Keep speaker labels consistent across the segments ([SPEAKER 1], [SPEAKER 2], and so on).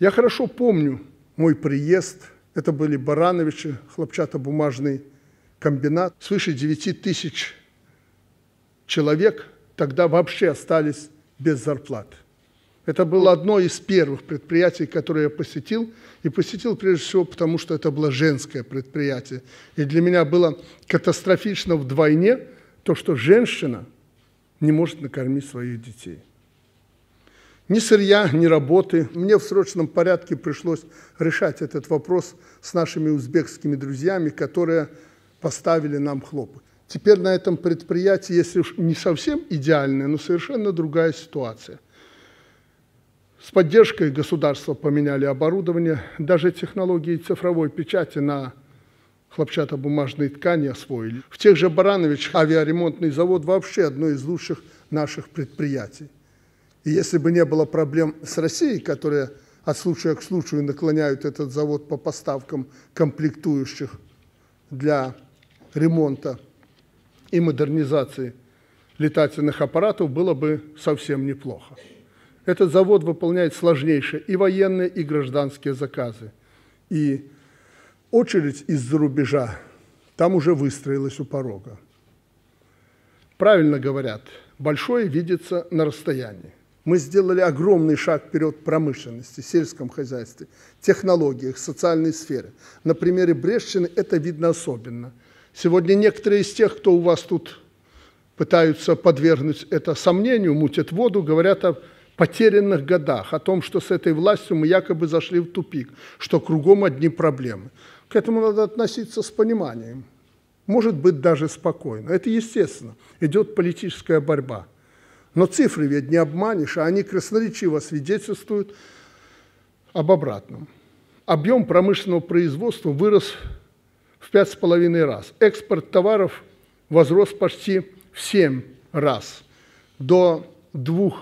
[SPEAKER 1] Я хорошо помню мой приезд. Это были Барановичи, хлопчатобумажный комбинат. Свыше 9 тысяч человек тогда вообще остались без зарплат. Это было одно из первых предприятий, которое я посетил. И посетил прежде всего потому, что это было женское предприятие. И для меня было катастрофично вдвойне то, что женщина не может накормить своих детей. Ни сырья, ни работы. Мне в срочном порядке пришлось решать этот вопрос с нашими узбекскими друзьями, которые поставили нам хлопок. Теперь на этом предприятии, если уж не совсем идеальная, но совершенно другая ситуация. С поддержкой государства поменяли оборудование, даже технологии цифровой печати на хлопчатобумажной ткани освоили. В тех же Барановичах авиаремонтный завод вообще одно из лучших наших предприятий. И если бы не было проблем с Россией, которые от случая к случаю наклоняют этот завод по поставкам комплектующих для ремонта и модернизации летательных аппаратов, было бы совсем неплохо. Этот завод выполняет сложнейшие и военные, и гражданские заказы. И очередь из-за рубежа там уже выстроилась у порога. Правильно говорят, большое видится на расстоянии мы сделали огромный шаг вперед в промышленности, сельском хозяйстве, технологиях, социальной сфере. На примере Брещины это видно особенно. Сегодня некоторые из тех, кто у вас тут пытаются подвергнуть это сомнению, мутят воду, говорят о потерянных годах, о том, что с этой властью мы якобы зашли в тупик, что кругом одни проблемы. К этому надо относиться с пониманием, может быть, даже спокойно. Это естественно, идет политическая борьба – но цифры ведь не обманешь, а они красноречиво свидетельствуют об обратном. Объем промышленного производства вырос в 5,5 раз. Экспорт товаров возрос почти в 7 раз, до 2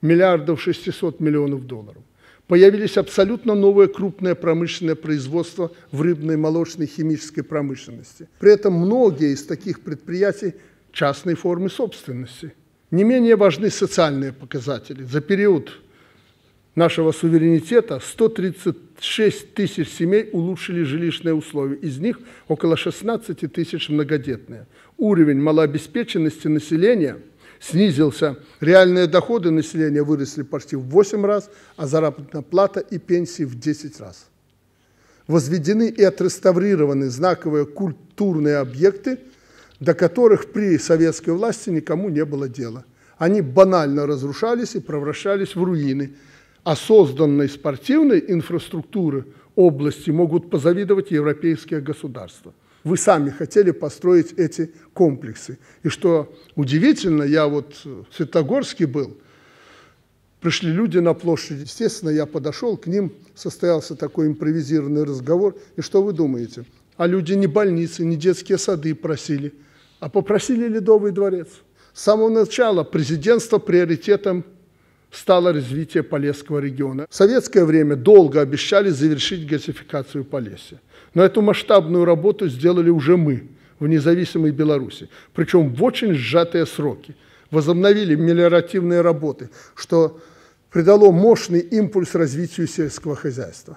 [SPEAKER 1] миллиардов 600 миллионов долларов. Появились абсолютно новые крупные промышленные производства в рыбной, молочной, химической промышленности. При этом многие из таких предприятий частной формы собственности – не менее важны социальные показатели. За период нашего суверенитета 136 тысяч семей улучшили жилищные условия, из них около 16 тысяч многодетные. Уровень малообеспеченности населения снизился, реальные доходы населения выросли почти в 8 раз, а заработная плата и пенсии в 10 раз. Возведены и отреставрированы знаковые культурные объекты – до которых при советской власти никому не было дела. Они банально разрушались и превращались в руины, а созданной спортивной инфраструктуры области могут позавидовать европейские государства. Вы сами хотели построить эти комплексы. И что удивительно, я вот э, в Светогорске был, пришли люди на площади. Естественно, я подошел к ним, состоялся такой импровизированный разговор. И что вы думаете? А люди не больницы, не детские сады просили, а попросили Ледовый дворец. С самого начала президентство приоритетом стало развитие Полесского региона. В советское время долго обещали завершить газификацию Полесья. Но эту масштабную работу сделали уже мы в независимой Беларуси, причем в очень сжатые сроки. Возобновили мелиоративные работы, что придало мощный импульс развитию сельского хозяйства.